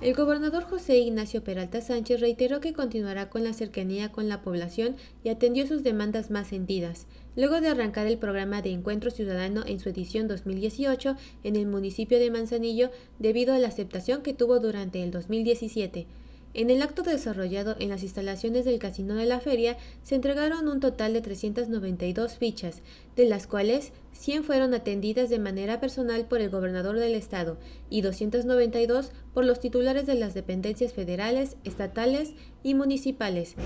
El gobernador José Ignacio Peralta Sánchez reiteró que continuará con la cercanía con la población y atendió sus demandas más sentidas, luego de arrancar el programa de Encuentro Ciudadano en su edición 2018 en el municipio de Manzanillo debido a la aceptación que tuvo durante el 2017. En el acto desarrollado en las instalaciones del Casino de la Feria se entregaron un total de 392 fichas, de las cuales 100 fueron atendidas de manera personal por el gobernador del estado y 292 por los titulares de las dependencias federales, estatales y municipales.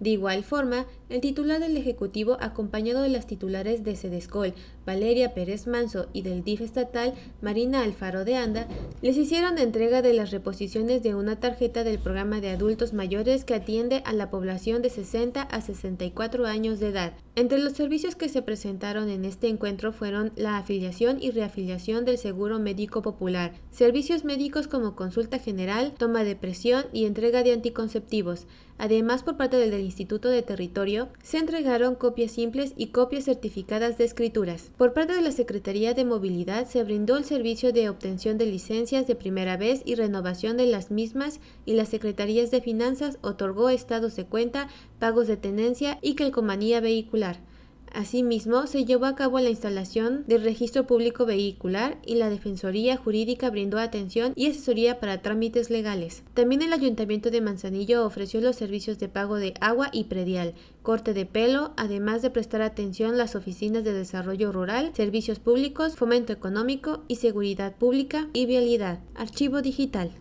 De igual forma, el titular del Ejecutivo, acompañado de las titulares de Sedescol, Valeria Pérez Manso y del DIF estatal, Marina Alfaro de Anda, les hicieron entrega de las reposiciones de una tarjeta del programa de adultos mayores que atiende a la población de 60 a 64 años de edad. Entre los servicios que se presentaron en este encuentro fueron la afiliación y reafiliación del Seguro Médico Popular, servicios médicos como consulta general, toma de presión y entrega de anticonceptivos. Además, por parte del Instituto de Territorio, se entregaron copias simples y copias certificadas de escrituras. Por parte de la Secretaría de Movilidad se brindó el servicio de obtención de licencias de primera vez y renovación de las mismas y las Secretarías de Finanzas otorgó estados de cuenta, pagos de tenencia y calcomanía vehicular. Asimismo, se llevó a cabo la instalación del registro público vehicular y la Defensoría Jurídica brindó atención y asesoría para trámites legales. También el Ayuntamiento de Manzanillo ofreció los servicios de pago de agua y predial, corte de pelo, además de prestar atención las oficinas de desarrollo rural, servicios públicos, fomento económico y seguridad pública y vialidad, archivo digital.